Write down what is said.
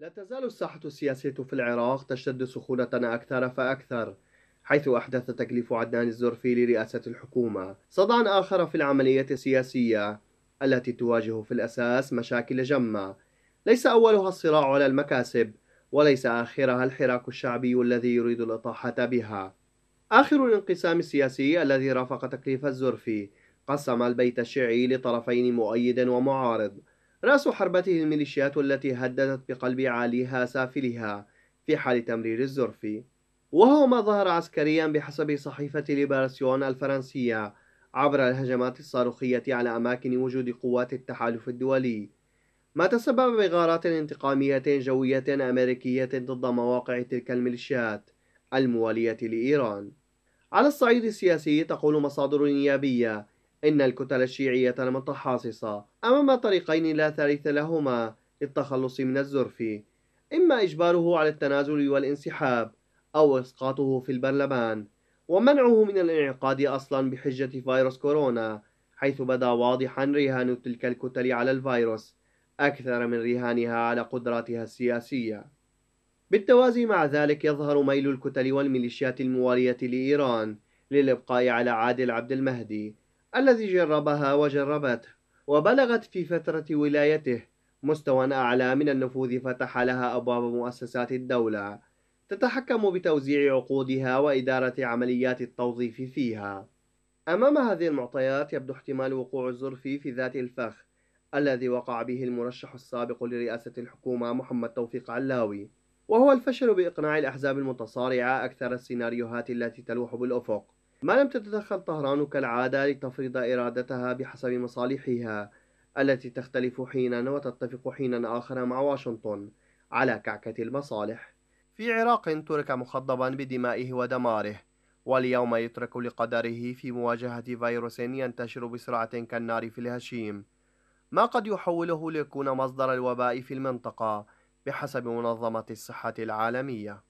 لا تزال الساحة السياسية في العراق تشتد سخونة أكثر فأكثر حيث أحدث تكليف عدنان الزرفي لرئاسة الحكومة صدعا آخر في العملية السياسية التي تواجه في الأساس مشاكل جمة ليس أولها الصراع على المكاسب وليس آخرها الحراك الشعبي الذي يريد الإطاحة بها آخر الانقسام السياسي الذي رافق تكليف الزرفي قسم البيت الشيعي لطرفين مؤيد ومعارض رأس حربته الميليشيات التي هددت بقلب عاليها سافلها في حال تمرير الزرف وهو ما ظهر عسكريا بحسب صحيفة ليبراسيون الفرنسية عبر الهجمات الصاروخية على أماكن وجود قوات التحالف الدولي ما تسبب بغارات انتقامية جوية أمريكية ضد مواقع تلك الميليشيات الموالية لإيران على الصعيد السياسي تقول مصادر نيابية إن الكتل الشيعية المتحاصصة أمام طريقين لا ثالث لهما للتخلص من الزرف إما إجباره على التنازل والانسحاب أو إسقاطه في البرلمان ومنعه من الانعقاد أصلا بحجة فيروس كورونا حيث بدا واضحا رهان تلك الكتل على الفيروس أكثر من رهانها على قدراتها السياسية بالتوازي مع ذلك يظهر ميل الكتل والميليشيات الموالية لإيران للإبقاء على عادل عبد المهدي الذي جربها وجربته وبلغت في فترة ولايته مستوى أعلى من النفوذ فتح لها أبواب مؤسسات الدولة تتحكم بتوزيع عقودها وإدارة عمليات التوظيف فيها أمام هذه المعطيات يبدو احتمال وقوع الزرفي في ذات الفخ الذي وقع به المرشح السابق لرئاسة الحكومة محمد توفيق علاوي وهو الفشل بإقناع الأحزاب المتصارعة أكثر السيناريوهات التي تلوح بالأفق ما لم تتدخل طهران كالعادة لتفرض إرادتها بحسب مصالحها التي تختلف حينا وتتفق حينا آخر مع واشنطن على كعكة المصالح في عراق ترك مخضبا بدمائه ودماره واليوم يترك لقدره في مواجهة فيروس ينتشر بسرعة كالنار في الهشيم ما قد يحوله ليكون مصدر الوباء في المنطقة بحسب منظمة الصحة العالمية